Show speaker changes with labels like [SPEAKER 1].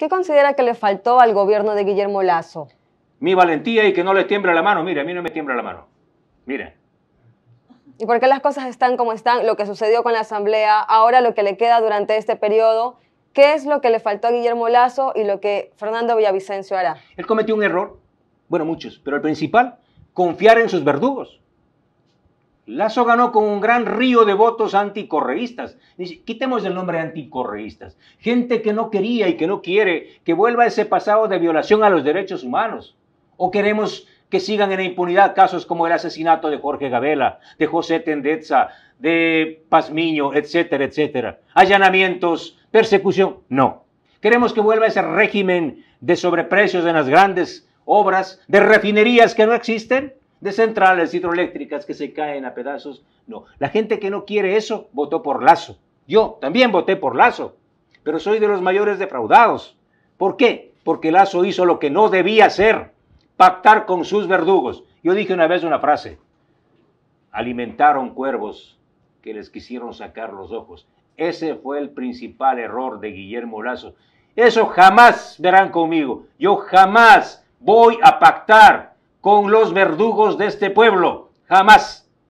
[SPEAKER 1] ¿Qué considera que le faltó al gobierno de Guillermo Lazo?
[SPEAKER 2] Mi valentía y que no le tiembla la mano. Mire, a mí no me tiembla la mano. Mire.
[SPEAKER 1] ¿Y por qué las cosas están como están? Lo que sucedió con la Asamblea, ahora lo que le queda durante este periodo. ¿Qué es lo que le faltó a Guillermo Lazo y lo que Fernando Villavicencio hará?
[SPEAKER 3] Él cometió un error, bueno, muchos, pero el principal, confiar en sus verdugos. Lazo ganó con un gran río de votos anticorreístas. quitemos el nombre anticorreístas. Gente que no quería y que no quiere que vuelva ese pasado de violación a los derechos humanos. O queremos que sigan en la impunidad casos como el asesinato de Jorge Gabela, de José Tendetza, de Pasmiño, etcétera, etcétera. Allanamientos, persecución. No. Queremos que vuelva ese régimen de sobreprecios en las grandes obras, de refinerías que no existen de centrales hidroeléctricas que se caen a pedazos. No, la gente que no quiere eso votó por Lazo. Yo también voté por Lazo, pero soy de los mayores defraudados. ¿Por qué? Porque Lazo hizo lo que no debía hacer, pactar con sus verdugos. Yo dije una vez una frase, alimentaron cuervos que les quisieron sacar los ojos. Ese fue el principal error de Guillermo Lazo. Eso jamás verán conmigo. Yo jamás voy a pactar con los verdugos de este pueblo. Jamás.